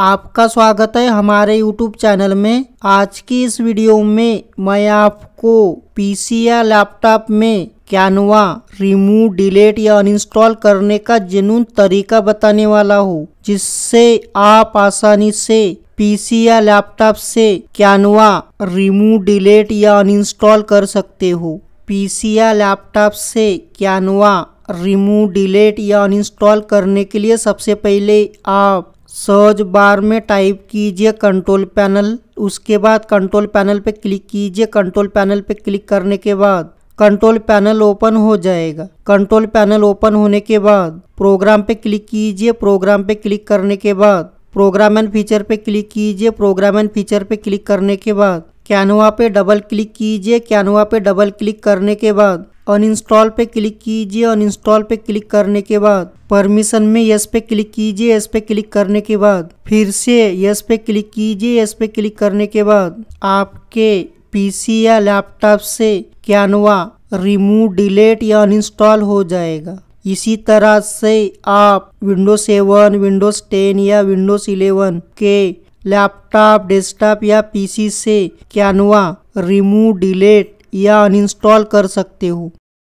आपका स्वागत है हमारे YouTube चैनल में आज की इस वीडियो में मैं आपको पी या लैपटॉप में कैनवा रिमूव डिलीट या अनइंस्टॉल करने का जुनून तरीका बताने वाला हूँ जिससे आप आसानी से पी या लैपटॉप से कैनवा रिमूव डिलीट या अनइंस्टॉल कर सकते हो सी या लैपटॉप से कैनवा रिमूव डिलीट या अनइंस्टॉल करने के लिए सबसे पहले आप सर्च बार में टाइप कीजिए कंट्रोल पैनल उसके बाद कंट्रोल पैनल पे क्लिक कीजिए कंट्रोल पैनल पे क्लिक करने के बाद कंट्रोल पैनल ओपन हो जाएगा कंट्रोल पैनल ओपन होने के बाद प्रोग्राम पे क्लिक कीजिए प्रोग्राम पे क्लिक करने के बाद प्रोग्राम एंड फीचर पे क्लिक कीजिए प्रोग्राम एंड फीचर पे क्लिक करने के बाद कैनवा पे डबल क्लिक कीजिए कैनवा पे डबल क्लिक करने के बाद अनइंस्टॉल पे क्लिक कीजिए अनइंस्टॉल पे क्लिक करने के बाद परमिशन में यस पे क्लिक कीजिए यस पे क्लिक करने के बाद फिर से यस पे क्लिक कीजिए यस पे क्लिक करने के बाद आपके पीसी या लैपटॉप से कैनवा रिमूव डिलीट या अनइंस्टॉल हो जाएगा इसी तरह से आप विंडोज सेवन विंडोज टेन या विंडोज इलेवन के लैपटॉप डेस्कटॉप या पीसी से कैनवा रिमूव डिलीट या अनइंस्टॉल कर सकते हो